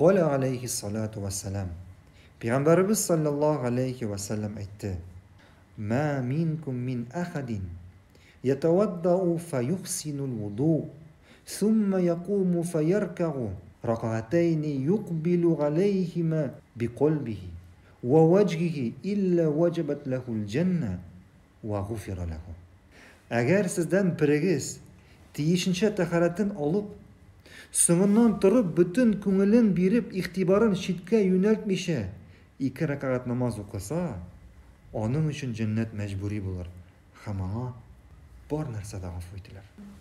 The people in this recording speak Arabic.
قال عليه الصلاة والسلام بيغمبر بس صلى الله عليه وسلم ايتى ما منكم من أحد يتوضأ فيحسن الوضوء ثم يقوم فيركع ركعتين يقبل عليهما بقلبه ووجهه إلا وجبت له الجنة وغفر له أجر سدان برغيس تيشنشا تخرتن أولوب соңынан тұрып бүтін көңілін беріп иқтибарын шетке юнәлтмеше екі ракағат намаз оқыса оның үшін жәннат мәжбүри болар һәм бар нәрсәді ғафу етілер